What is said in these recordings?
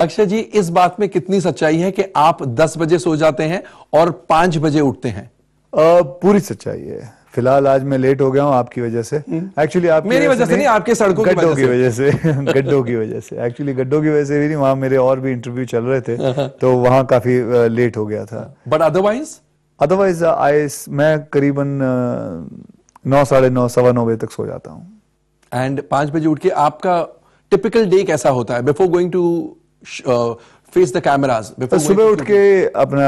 अक्षय जी इस बात में कितनी सच्चाई है कि आप 10 बजे सो जाते हैं और 5 बजे उठते हैं आ, पूरी सच्चाई है फिलहाल आज मैं लेट हो गया हूँ आपकी वजह से एक्चुअली हम्म। आप मेरी वजह से नहीं आपके सड़कों गड्ढों की वजह से गड्ढों की वजह से एक्चुअली गड्ढों की वजह से भी नहीं वहां मेरे और भी इंटरव्यू चल रहे थे हाँ, हाँ। तो वहां काफी लेट हो गया था बट अदरवाइज अदरवाइज आई मैं करीबन नौ साढ़े नौ सवा नौ बजे तक सो जाता हूँ एंड पांच बजे उठ के आपका टिपिकल डे कैसा होता है before going to face the cameras सुबह उठ के अपना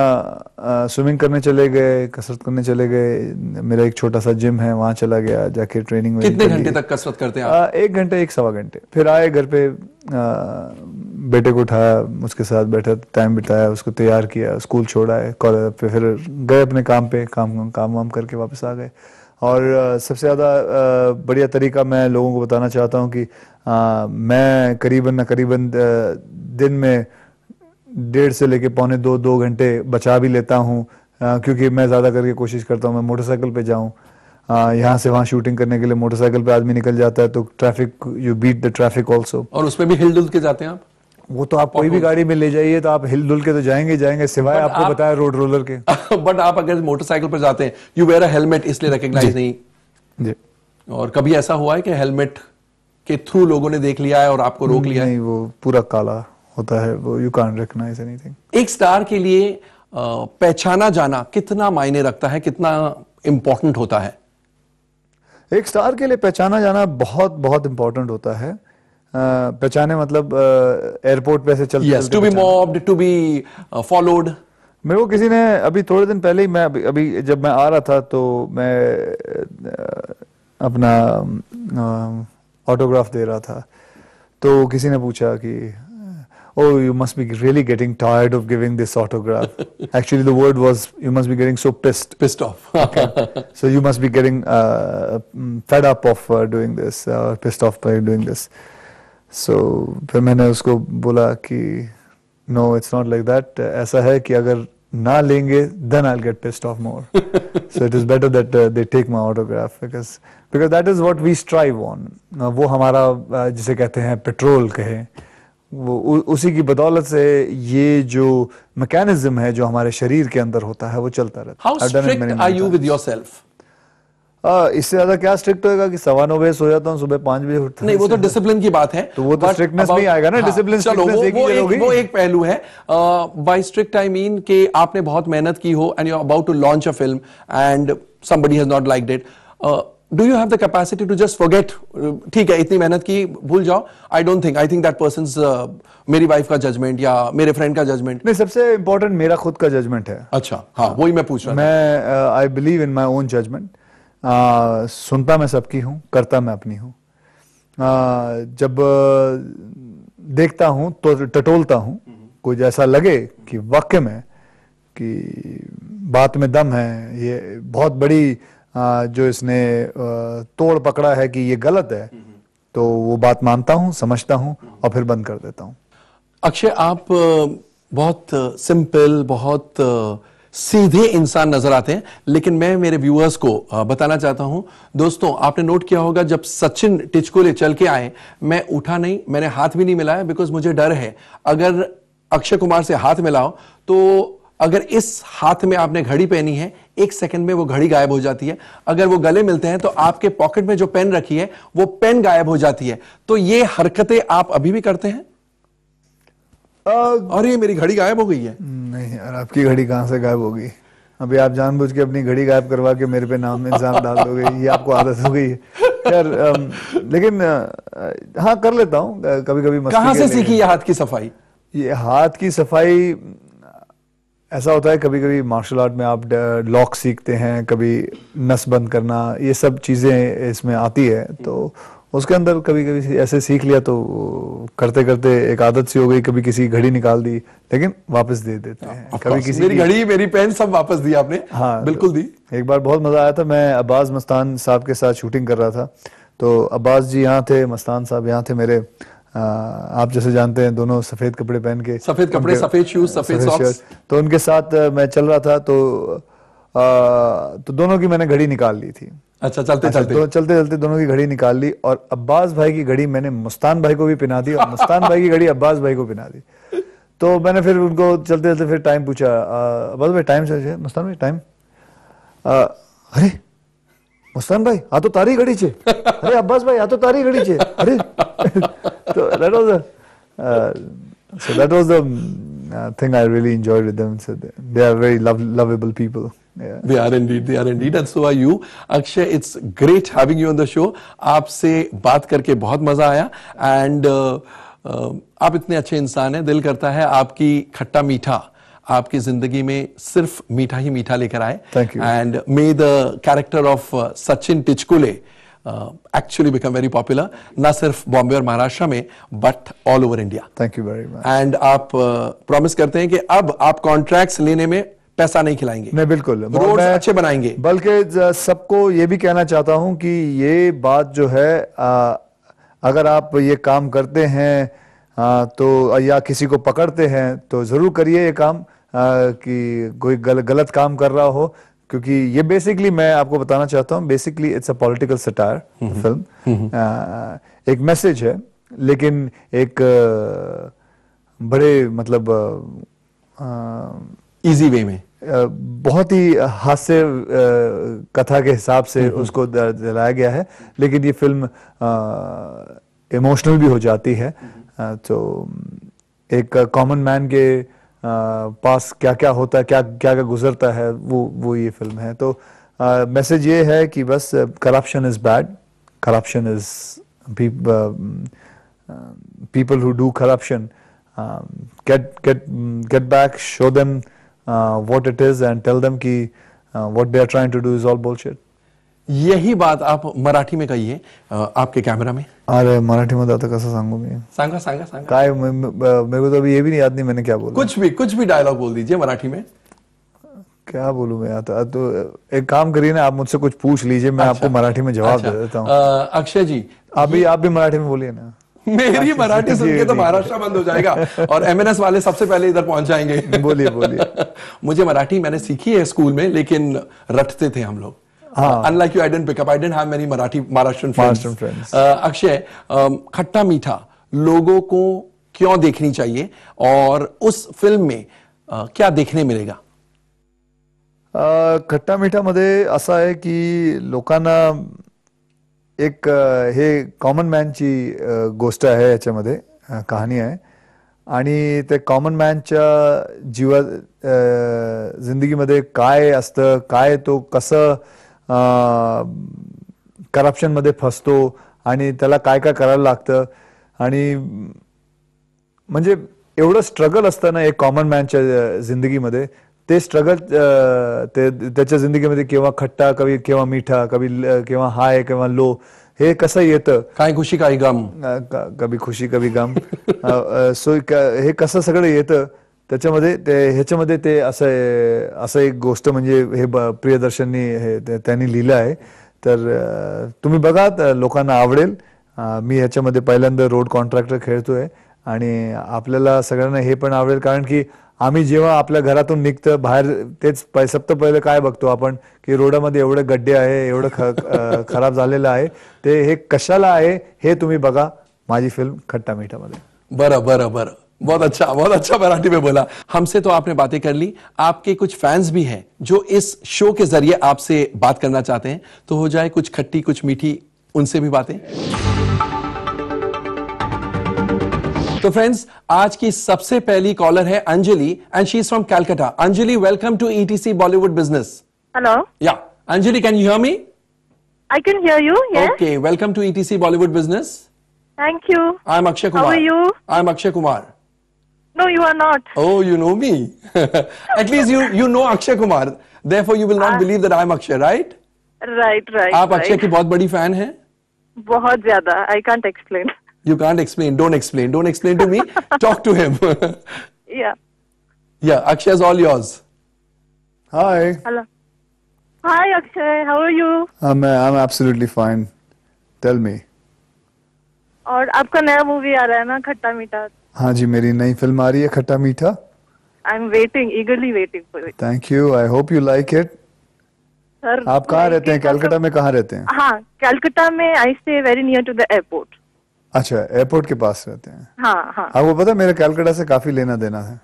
स्विमिंग करने चले गए कसरत करने चले गए मेरा एक छोटा सा जिम है वहाँ चला गया जाके ट्रेनिंग में कितने घंटे तक कसरत करते हैं आप? एक घंटे एक सवा घंटे फिर आए घर पे आ, बेटे को उठाया उसके साथ बैठा टाइम बिताया उसको तैयार किया स्कूल छोड़ा है फिर गए अपने काम पे काम काम वाम करके वापस आ गए और सबसे ज़्यादा बढ़िया तरीका मैं लोगों को बताना चाहता हूँ कि मैं करीबन ना करीबन दिन में डेढ़ से लेके पौने दो दो घंटे बचा भी लेता हूँ क्योंकि मैं ज़्यादा करके कोशिश करता हूँ मैं मोटरसाइकिल पे जाऊँ यहाँ से वहाँ शूटिंग करने के लिए मोटरसाइकिल पे आदमी निकल जाता है तो traffic you beat the traffic also और उसमें भी हिल डुल के जाते हैं आप वो तो आप कोई भी गाड़ी में ले जाइए तो आप हिल डुल के तो जाएंगे जाएंगे सिवाय आपको बताया रोड रोलर के बट आप अगर मोटरसाइकिल पर जाते हैं यू वेयर अ हेलमेट इसलिए रिकग्नाइज नहीं जी और कभी ऐसा हुआ है कि हेलमेट के थ्रू लोगों ने देख लिया है और आपको रोक लिया नहीं वो पूरा काला होता है वो यू कांट रिकग्नाइज एनीथिंग एक स्टार के लिए पहचाना जाना कितना मायने रखता है कितना इंपॉर्टेंट होता है एक स्टार के लिए पहचाना जाना बहुत बहुत इंपॉर्टेंट होता है पहचाने मतलब एयरपोर्ट पे ऐसे चलते yes, चलते be mobbed to be followed मेरे को किसी ने अभी थोड़े दिन पहले ही मैं अभी, अभी जब मैं आ रहा था तो मैं अपना ऑटोग्राफ दे रहा था तो किसी ने पूछा कि oh you must be really getting tired of giving this autograph actually the word was you must be getting so pissed pissed off so you must be getting fed up of doing this pissed off by doing this so so, फिर मैंने उसको बोला कि no it's not like that ऐसा है कि अगर ना लेंगे then I get pissed off more so it is better that they take my autograph because because that is what we strive on वो हमारा uh, जिसे कहते हैं पेट्रोल कहें वो उ, उसी की बदौलत से ये जो मैकेनिज्म है जो हमारे शरीर के अंदर होता है वो चलता रहता है हाँ, इससे ज्यादा क्या स्ट्रिक्ट होएगा कि सवा नौ बजे सो जाता हूँ सुबह पांच बजे उठता नहीं वो तो डिसिप्लिन की बात है तो वो तो स्ट्रिक्टनेस में आएगा ना डिसिप्लिन हाँ, चलो वो, वो, एक, वो एक पहलू है बाय स्ट्रिक्ट आई मीन के आपने बहुत मेहनत की हो and you are about to launch a film and somebody has not like that do you have the capacity to just forget ठीक है इतनी मेहनत की भूल जाओ I don't think I think that person मेरी वाइफ का जजमेंट या मेरे फ्रेंड का जजमेंट नहीं सबसे इंपॉर्टेंट मेरा खुद का जजमेंट है अच्छा हाँ वही मैं पूछ रहा मैं I believe in my own judgement आ, सुनता मैं सबकी हूँ करता मैं अपनी हूँ जब देखता हूं तो टटोलता हूँ कुछ ऐसा लगे कि वाक्य में कि बात में दम है ये बहुत बड़ी आ, जो इसने आ, तोड़ पकड़ा है कि ये गलत है तो वो बात मानता हूँ समझता हूँ और फिर बंद कर देता हूँ अक्षय आप बहुत सिंपल बहुत सीधे इंसान नजर आते हैं लेकिन मैं मेरे व्यूअर्स को बताना चाहता हूं दोस्तों आपने नोट किया होगा जब सचिन टिचकोले चल के आए मैं उठा नहीं मैंने हाथ भी नहीं मिलाया बिकॉज मुझे डर है अगर अक्षय कुमार से हाथ मिलाओ तो अगर इस हाथ में आपने घड़ी पहनी है एक सेकंड में वो घड़ी गायब हो जाती है अगर वो गले मिलते हैं तो आपके पॉकेट में जो पेन रखी है वो पेन गायब हो जाती है तो ये हरकतें आप अभी भी करते हैं और ये मेरी घड़ी गायब हो गई है नहीं यार आपकी घड़ी कहाँ से गायब होगी अभी आप जानबूझ के अपनी घड़ी गायब करवा के मेरे पे नाम इल्जाम डाल दोगे ये आपको आदत हो गई है यार लेकिन हाँ कर लेता हूँ कभी कभी कहाँ से सीखी ये हाथ की सफाई ये हाथ की सफाई ऐसा होता है कभी कभी मार्शल आर्ट में आप लॉक सीखते हैं कभी नस बंद करना ये सब चीज़ें इसमें आती है तो उसके अंदर कभी कभी ऐसे सीख लिया तो करते करते एक आदत सी हो गई कभी किसी घड़ी निकाल दी लेकिन वापस दे देते हाँ, हैं कभी किसी मेरी घड़ी मेरी पेन सब वापस दी आपने हाँ बिल्कुल दी एक बार बहुत मजा आया था मैं अब्बास मस्तान साहब के साथ शूटिंग कर रहा था तो अब्बास जी यहाँ थे मस्तान साहब यहाँ थे मेरे आप जैसे जानते हैं दोनों सफेद कपड़े पहन के सफेद कपड़े सफेद शूज सफेद, तो उनके साथ मैं चल रहा था तो तो दोनों की मैंने घड़ी निकाल ली थी अच्छा चलते अच्छा, चलते दो, चलते चलते दोनों की घड़ी निकाल ली और अब्बास भाई की घड़ी मैंने मुस्तान भाई को भी पिना दी और मुस्तान भाई की घड़ी अब्बास भाई को पिना दी तो मैंने फिर उनको चलते चलते फिर टाइम पूछा अब्बास भाई टाइम से मुस्तान भाई टाइम अरे मुस्तान भाई आ हाँ तो तारी घड़ी छे अरे अब्बास भाई आ हाँ तो तारी घड़ी छे अरे तो that was so that was the thing I really enjoyed with them so they are very lovable people Yeah. They are indeed, they are indeed, and so are you. Akshay, it's great having you on the show. आपसे बात करके बहुत मजा आया and uh, uh, आप इतने अच्छे इंसान हैं दिल करता है आपकी खट्टा मीठा आपकी जिंदगी में सिर्फ मीठा ही मीठा लेकर आए and may the character of Sachin Tichkule actually become very popular ना सिर्फ बॉम्बे और महाराष्ट्र में but all over India thank you very much and आप प्रॉमिस uh, करते हैं कि अब आप कॉन्ट्रैक्ट्स लेने में पैसा नहीं खिलाएंगे नहीं बिल्कुल रोड अच्छे बनाएंगे बल्कि सबको ये भी कहना चाहता हूं कि ये बात जो है आ, अगर आप ये काम करते हैं आ, तो या किसी को पकड़ते हैं तो जरूर करिए ये काम आ, कि कोई गल, गलत काम कर रहा हो क्योंकि ये बेसिकली मैं आपको बताना चाहता हूँ basically it's a political satire film एक मैसेज है लेकिन एक बड़े मतलब इजी वे में बहुत ही हास्य कथा के हिसाब से उसको दिलाया गया है लेकिन ये फिल्म इमोशनल भी हो जाती है तो एक कॉमन मैन के पास क्या क्या होता है क्या क्या क्या गुजरता है वो वो ये फिल्म है तो मैसेज ये है कि बस corruption is bad corruption is people who do corruption get get get back show them Uh, it is and tell them ki uh, what they are trying to do is all bullshit यही बात आप मराठी में कहिए uh, आपके camera में अरे मराठी में दादा तो कैसा सांगू मैं सांगा सांगा सांगा काय मेरे को तो अभी ये भी नहीं याद नहीं मैंने क्या बोला कुछ भी कुछ भी डायलॉग बोल दीजिए मराठी में क्या बोलू मैं आता तो, तो एक काम करिए ना आप मुझसे कुछ पूछ लीजिए मैं अच्छा, आपको मराठी में जवाब अच्छा, दे देता हूँ अक्षय जी अभी आप भी मराठी में बोलिए ना मेरी मराठी सुन के तो महाराष्ट्र बंद हो जाएगा और एमएनएस वाले सबसे पहले इधर पहुंच जाएंगे बोलिए बोलिए मुझे मराठी मैंने सीखी है स्कूल में लेकिन रटते थे हम लोग unlike you I didn't pick up I didn't have many Marathi Maharashtra friends Akshay Khatta Meetha लोगों को क्यों देखनी चाहिए और उस फिल्म में uh, क्या देखने मिलेगा खट्टा मीठामध्ये असं है कि लोकांना एक हे कॉमन मॅनची गोष्ट आहे याच्यामध्ये कहाणी आहे आणि ते कॉमन मॅनच्या जीवा जिंदगीमध्ये काय असतं काय तो कसं करप्शनमध्ये फसतो आणि त्याला काय काय करायला लागतं आणि म्हणजे एवढं स्ट्रगल असतं ना एक कॉमन मॅनच्या जिंदगीमध्ये ते स्ट्रगल ते त्याच्या जिंदगीमध्ये केव्हा खट्टा कवी केव्हा मिठा कवी केव्हा हाय केव्हा लो हे कसं येतं काय खुशी काय गम कभी खुशी कभी गम सो हे कसं सगळं येतं त्याच्यामध्ये ते ह्याच्यामध्ये ते असं असं एक गोष्ट म्हणजे हे प्रियदर्शननी त्यांनी लिहिलं आहे तर तुम्ही बघा लोकांना आवडेल मी ह्याच्यामध्ये पहिल्यांदा रोड कॉन्ट्रॅक्टर खेळतोय आणि आपल्याला सगळ्यांना हे पण आवडेल कारण की आम्ही जेव्हा आपल्या घरातून निघतं बाहेर तेच सप्त पहिलं काय बघतो आपण की रोडामध्ये एवढे गड्डे आहे एवढं ख खराब झालेलं आहे ते हे कशाला आहे हे तुम्ही बघा माझी फिल्म खट्टा मीठा मीठामध्ये बरं बरं बरं बहुत अच्छा बहुत अच्छा मराठी में बोला हमसे तो आपने बातें कर ली आपके कुछ फैंस भी हैं जो इस शो के जरिए आपसे बात करना चाहते हैं तो हो जाए कुछ खट्टी कुछ मीठी उनसे भी बातें तो फ्रेंड्स आज की सबसे पहली कॉलर है Anjali and she is from Calcutta Anjali welcome to ETC Bollywood business hello yeah Anjali can you hear me I can hear you okay welcome to ETC Bollywood business thank you I am Akshay Kumar you I am Akshay Kumar No, you are not. Oh, you know me. At least you you know Akshay Kumar. Therefore, you will not I, ah. believe that I am Akshay, right? Right, right. आप अक्षय की बहुत बड़ी fan हैं? बहुत ज़्यादा. I can't explain. You can't explain. Don't explain. Don't explain to me. Talk to him. yeah. Yeah, Akshay is all yours. Hi. Hello. Hi, Akshay. How are you? I'm I'm absolutely fine. Tell me. और आपका नया movie आ रहा है ना खट्टा मीठा हाँ जी मेरी नई फिल्म आ रही है Khatta Meetha I am waiting eagerly waiting for it thank you I hope you like it sir आप कहाँ रहते हैं कैलकटा में कहाँ रहते हैं हाँ कैलकटा में I stay very near to the airport अच्छा एयरपोर्ट के पास रहते हैं हाँ हाँ आपको पता मेरा कैलकाटा से काफी लेना देना है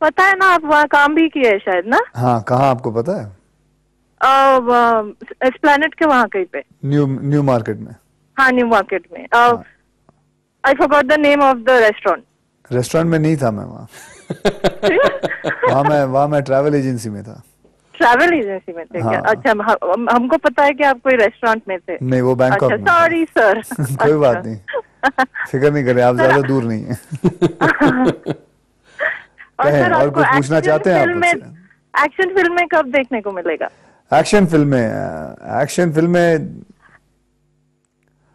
पता है ना आप वहाँ काम भी किया है शायद ना हाँ कहाँ आपको पता है एस्प्लेनेट के वहाँ कहीं पे न्यू न्यू मार्केट में हाँ न्यू मार्केट में I forgot the name of the restaurant restaurant में नहीं था मैं वहाँ वहाँ मैं वहाँ मैं ट्रैवल एजेंसी में था ट्रैवल एजेंसी में थे हाँ। क्या अच्छा हम, हमको पता है कि आप कोई रेस्टोरेंट में थे नहीं वो बैंकॉक अच्छा, सॉरी सर कोई बात अच्छा। नहीं फिक्र नहीं करें आप ज्यादा दूर नहीं है और, सर, और कुछ पूछना चाहते हैं आप एक्शन फिल्म में कब देखने को मिलेगा एक्शन फिल्म में एक्शन फिल्म में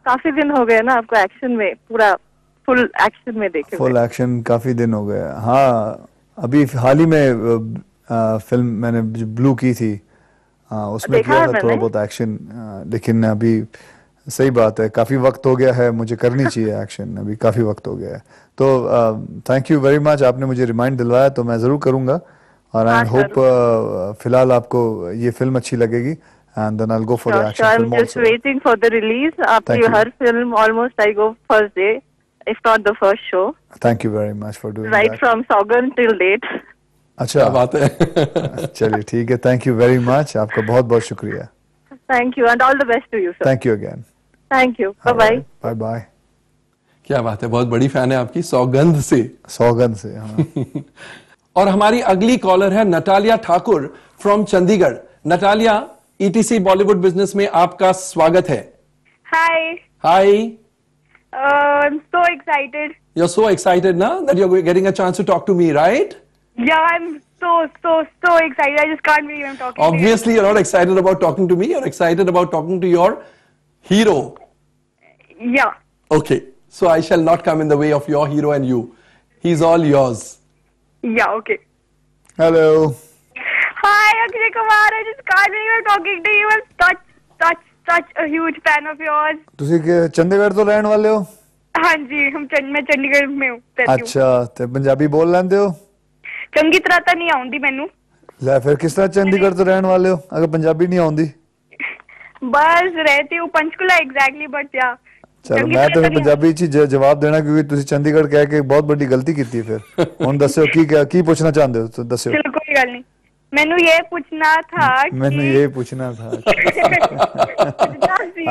काफी दिन हो गए ना आपको एक्शन में पूरा फुल एक्शन में देखे फुल एक्शन काफी दिन हो गए हाँ अभी हाल ही में फिल्म मैंने ब्लू की थी आ, उसमें किया था थोड़ा बहुत एक्शन लेकिन अभी सही बात है काफ़ी वक्त हो गया है मुझे करनी चाहिए एक्शन अभी काफ़ी वक्त हो गया है तो थैंक यू वेरी मच आपने मुझे रिमाइंड दिलवाया तो मैं ज़रूर करूँगा और आई होप फिलहाल आपको ये फिल्म अच्छी लगेगी and then I'll go for sure, the action sure, film I'm also. just waiting for the release. After Thank her you. film, almost I go first day, if not the first show. Thank you very much for doing right that. Right from Saugan till date. अच्छा बात है चलिए ठीक है thank you very much आपका बहुत बहुत शुक्रिया thank you and all the best to you sir thank you again thank you bye bye bye क्या बात है बहुत बड़ी फैन है आपकी सौगंध से सौगंध से हाँ। और हमारी अगली कॉलर है Natalia Thakur from Chandigarh Natalia ETC Bollywood business में आपका स्वागत है hi hi so excited you are so excited ना that you are getting a chance to talk to me right yeah I am so so so excited I just can't believe I am talking obviously you are not excited about talking to me you are excited about talking to your hero Yeah. Okay. So I shall not come in the way of your hero and you. He's all yours. Yeah, okay. Hello. Hi, Akshay Kumar. I just can't believe I'm talking to you. I'm such, such, such a huge fan of yours. ਤੁਸੀਂ ਚੰਡੀਗੜ੍ਹ ਤੋਂ ਰਹਿਣ ਵਾਲੇ ਹੋ? ਹਾਂਜੀ, ਹਮ ਚੰਡ ਮੈਂ ਚੰਡੀਗੜ੍ਹ ਮੇ ਹੂੰ। ਅੱਛਾ, ਤੇ ਪੰਜਾਬੀ ਬੋਲ ਲੈਂਦੇ ਹੋ? ਚੰਗੀ ਤਰ੍ਹਾਂ ਤਾਂ ਨਹੀਂ ਆਉਂਦੀ ਮੈਨੂੰ। ਲੈ ਫਿਰ ਕਿਸ ਤਰ੍ਹਾਂ ਚੰਡੀਗੜ੍ਹ ਤੋਂ ਰਹਿਣ ਵਾਲੇ ਹੋ ਅਗਰ ਪੰਜਾਬੀ ਨਹੀਂ ਆਉਂਦੀ? ਬਸ ਰਹਤੀ ਹੂੰ ਪੰਚਕੁਲਾ ਐਗਜ਼ੈਕਟਲੀ ਬਟ ਯਾ ਚਲੋ ਮੈਂ ਤੇ ਪੰਜਾਬੀ ਚ ਜਵਾਬ ਦੇਣਾ ਕਿਉਂਕਿ ਤੁਸੀਂ ਚੰਡੀਗੜ੍ਹ ਕਹਿ ਕੇ ਬਹੁਤ ਵੱਡੀ ਗਲਤੀ ਕੀਤੀ ਫਿਰ ਹੁਣ ਦੱਸਿਓ ਕੀ ਕੀ ਪੁੱਛਣਾ ਚਾਹੁੰਦੇ ਹੋ ਦੱਸਿਓ ਚਲੋ ਕੋਈ ਗੱਲ ਨਹੀਂ ਮੈਨੂੰ ਇਹ ਪੁੱਛਣਾ था ਮੈਨੂੰ ਇਹ ਪੁੱਛਣਾ था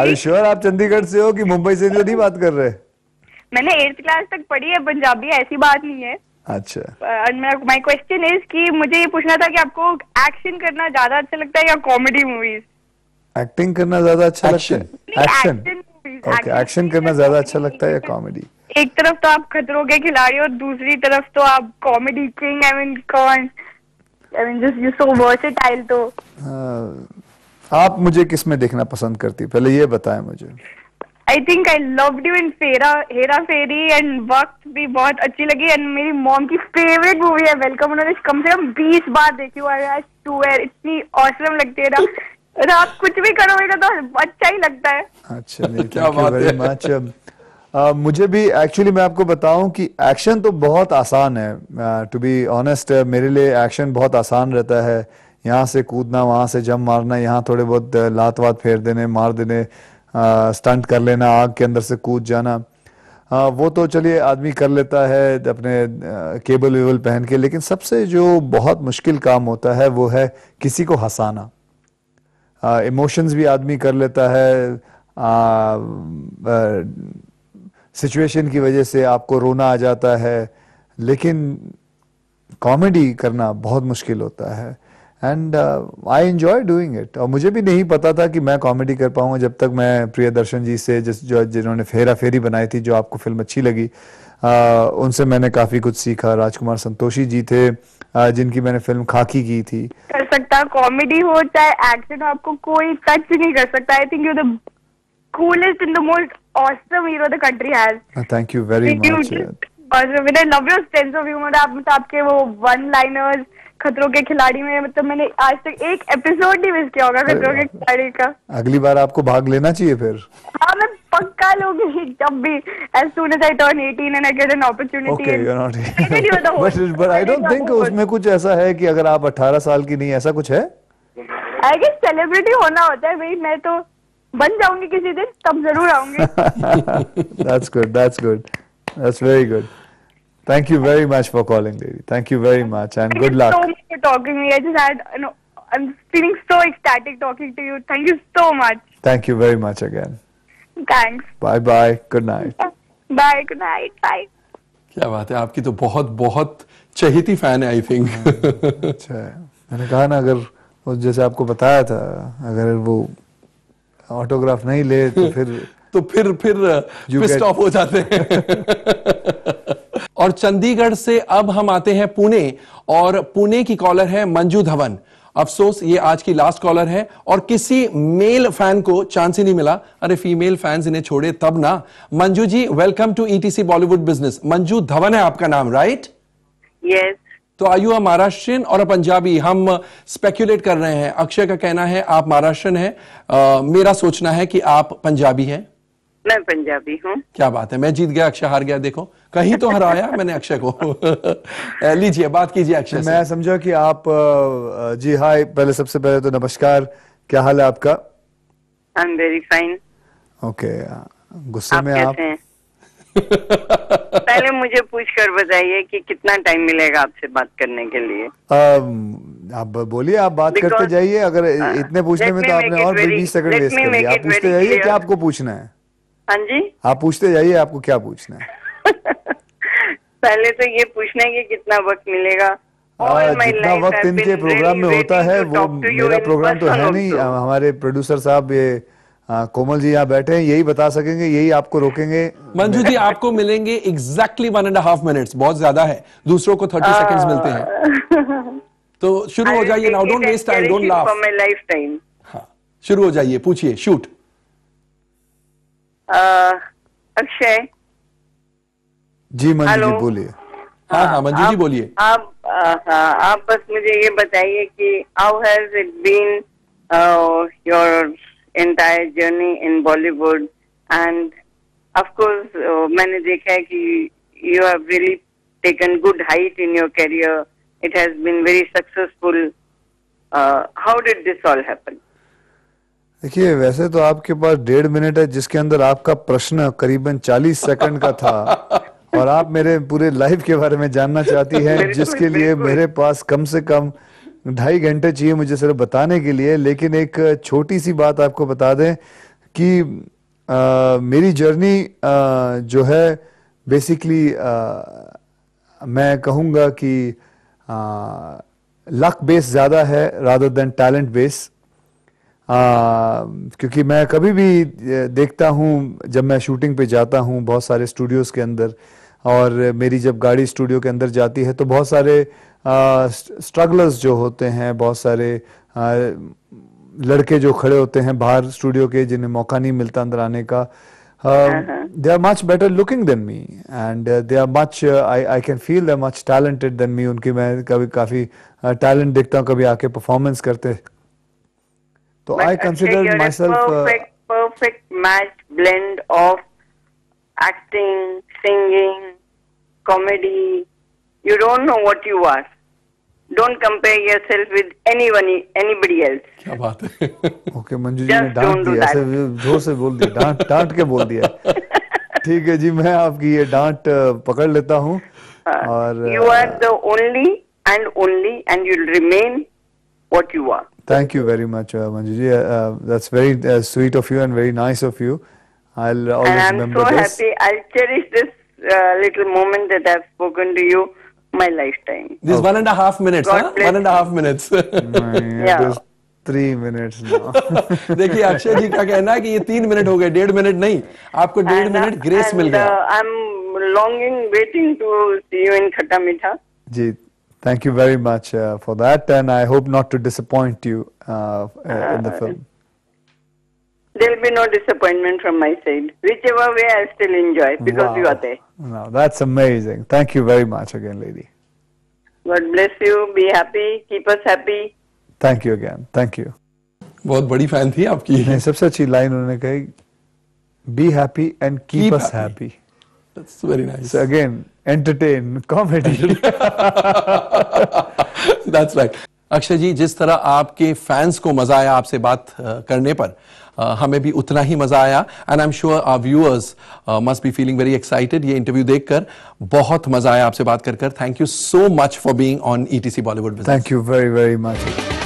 अरे श्योर आप चंडीगढ़ से हो कि मुंबई से तो नहीं बात कर रहे मैंने एट्थ क्लास तक पढ़ी है पंजाबी ऐसी बात नहीं है अच्छा माय क्वेश्चन इज कि मुझे ये पूछना था कि आपको एक्शन करना ज्यादा अच्छा लगता है या कॉमेडी मूवीज एक्टिंग करना ज्यादा अच्छा लगता है एक्शन ओके एक्शन करना ज्यादा अच्छा लगता है या कॉमेडी एक तरफ तो आप खतरों के खिलाड़ी और दूसरी तरफ तो आप कॉमेडी किंग आई मीन कौन I mean just you so versatile तो हाँ, आप मुझे किस में देखना पसंद करती पहले ये बताएं मुझे I think I love you in फेरा हेरा फेरी एंड वक्त भी बहुत अच्छी लगी एंड मेरी मॉम की फेवरेट मूवी है वेलकम उन्होंने कम से कम बीस बार देखी हुआ है इतनी औसम लगती है ना आप कुछ भी करोगे तो अच्छा ही लगता है अच्छा वेरी मच Uh, मुझे भी एक्चुअली मैं आपको बताऊं कि एक्शन तो बहुत आसान है टू बी ऑनेस्ट मेरे लिए एक्शन बहुत आसान रहता है यहाँ से कूदना वहाँ से जम मारना यहाँ थोड़े बहुत लात वात फेर देने मार देने स्टंट कर लेना आग के अंदर से कूद जाना आ, वो तो चलिए आदमी कर लेता है अपने आ, केबल वेबल पहन के लेकिन सबसे जो बहुत मुश्किल काम होता है वो है किसी को हंसाना इमोशंस uh, भी आदमी कर लेता है सिचुएशन की वजह से आपको रोना आ जाता है लेकिन कॉमेडी करना बहुत मुश्किल होता है and I enjoy doing it और मुझे भी नहीं पता था कि मैं कॉमेडी कर पाऊँगा जब तक मैं प्रिय दर्शन जी से जिस जो जिन्होंने फेरा फेरी बनाई थी जो आपको फिल्म अच्छी लगी uh, उनसे मैंने काफ़ी कुछ सीखा राजकुमार संतोषी जी थे जिनकी मैंने फिल्म खाकी की थी कर सकता कॉमेडी हो चाहे एक्शन आपको कोई टच नहीं कर सकता I think you the coolest in the most awesome hero the country has thank you very much Did much. You just, awesome. I love your आप मतलब आपके वो वन लाइनर्स खतरों के खिलाड़ी में मतलब मैंने आज तक एक एपिसोड नहीं मिस किया होगा खतरों के खिलाड़ी का अगली बार आपको भाग लेना चाहिए फिर हाँ मैं पक्का लोग जब भी as soon as I turn 18 and I get an opportunity. Okay, you're not. Really the but but I don't think उसमें कुछ ऐसा है कि अगर आप 18 साल की नहीं ऐसा कुछ है? I guess celebrity होना होता है भाई मैं तो बन जाऊंगी किसी दिन तब जरूर आऊंगी. that's good. That's good. That's very good. Thank you very much for calling, Devi. Thank you very much and good luck. Thank you so much for talking to me. I just had, you know, I'm feeling so ecstatic talking to you. Thank you so much. Thank you very much again. Thanks bye bye good night bye good night bye क्या बात है आपकी तो बहुत बहुत चहेती fan है I think अच्छा मैंने कहा ना अगर वो जैसे आपको बताया था अगर वो ऑटोग्राफ नहीं ले तो फिर तो फिर फिर पिस्ट uh, ऑफ हो जाते हैं और चंडीगढ़ से अब हम आते हैं पुणे और पुणे की कॉलर है मंजू धवन अफसोस ये आज की लास्ट कॉलर है और किसी मेल फैन को चांस ही नहीं मिला अरे फीमेल फैंस इन्हें छोड़े तब ना Manju ji welcome to ETC Bollywood business Manju Dhawan है आपका नाम राइट यस yes. तो आयु आप महाराष्ट्रियन और पंजाबी हम स्पेक्यूलेट कर रहे हैं अक्षय का कहना है आप महाराष्ट्रियन है आ, मेरा सोचना है कि आप पंजाबी हैं मैं पंजाबी हूँ क्या बात है मैं जीत गया अक्षय हार गया देखो कहीं तो हराया मैंने अक्षय को लीजिए बात कीजिए अक्षय मैं समझा कि आप जी हाय पहले सबसे पहले तो नमस्कार क्या हाल है आपका I am very fine okay गुस्से में आप पहले मुझे पूछ कर बताइए कि कितना टाइम मिलेगा आपसे बात करने के लिए आप बोलिए आप बात Because, करते जाइए अगर हाँ। इतने पूछने में तो आपने और बीस सेकंड वेस्ट कर दिया आप पूछते जाइए क्या आपको पूछना है हाँ जी आप पूछते जाइए आपको क्या पूछना है पहले तो ये पूछना है कि कितना वक्त मिलेगा और हाँ, जितना वक्त इनके प्रोग्राम में होता है वो मेरा प्रोग्राम तो है नहीं हाँ, हमारे प्रोड्यूसर साहब ये आ, हाँ, कोमल जी यहाँ बैठे हैं यही बता सकेंगे यही आपको रोकेंगे मंजू जी आपको मिलेंगे exactly one and half minutes बहुत ज्यादा है दूसरों को थर्टी सेकेंड्स मिलते हैं तो शुरू हो जाइए now don't waste time laugh शुरू हो जाइए पूछिए शूट अक्षय जी मंजू जी बोलिए हाँ हाँ, हाँ हाँ मंजू जी बोलिए आप हाँ आप बस मुझे ये बताइए कि how has it been your entire journey in Bollywood and of course मैंने देखा है कि you have really taken good height in your career it has been very successful how did this all happen देखिए वैसे तो आपके पास डेढ़ मिनट है जिसके अंदर आपका प्रश्न करीबन चालीस सेकंड का था और आप मेरे पूरे लाइफ के बारे में जानना चाहती हैं तो जिसके लिए मेरे पास कम से कम ढाई घंटे चाहिए मुझे सिर्फ बताने के लिए लेकिन एक छोटी सी बात आपको बता दें कि आ, मेरी जर्नी आ, जो है बेसिकली आ, मैं कहूँगा कि लक बेस ज़्यादा है रादर देन टैलेंट बेस क्योंकि मैं कभी भी देखता हूँ जब मैं शूटिंग पे जाता हूँ बहुत सारे स्टूडियोज़ के अंदर और मेरी जब गाड़ी स्टूडियो के अंदर जाती है तो बहुत सारे स्ट्रगलर्स जो होते हैं बहुत सारे आ, लड़के जो खड़े होते हैं बाहर स्टूडियो के जिन्हें मौका नहीं मिलता अंदर आने का they are much better looking than me and they are much I I can feel they much talented than me उनकी मैं कभी काफ़ी टैलेंट देखता हूँ कभी आके परफॉर्मेंस करते तो I consider myself perfect match blend of acting, singing, comedy. You don't know what you are. Don't compare yourself with anyone, anybody else. क्या बात है? Okay, मंजू जी ने डांट दिया ऐसे जोर से बोल दिया डांट डांट के बोल दिया ठीक है जी मैं आपकी ये डांट पकड़ लेता हूँ और you are the only and only and you remain what you are Thank you very much, uh, Manjuji. Uh, uh, that's very uh, sweet of you and very nice of you. I'll always and I'm remember so this. happy. I'll cherish this uh, little moment that I've spoken to you my lifetime. This okay. one and a half minutes, huh? One and a half minutes. yeah. Three minutes देखिए अक्षय जी का कहना है कि ये तीन minute हो गए डेढ़ मिनट नहीं आपको डेढ़ मिनट ग्रेस मिल गया I am longing waiting to see you in Khatta Meetha ji Thank you very much uh, for that, and I hope not to disappoint you uh, in the uh, film. There'll be no disappointment from my side. Whichever way, I still enjoy because wow. you are there. No, that's amazing. Thank you very much again, lady. God bless you. Be happy. Keep us happy. Thank you again. Thank you. बहुत बड़ी fan थी आपकी नहीं सबसे अच्छी line उन्होंने कही be happy and keep us happy that's very nice again entertain comedy that's right Akshay ji जिस तरह आपके फैंस को मजा आया आपसे बात करने पर हमें भी उतना ही मजा आया and I am sure our viewers must be feeling very excited ये इंटरव्यू देखकर बहुत मजा आया आपसे बात कर कर thank you so much for being on ETC Bollywood thank you very very much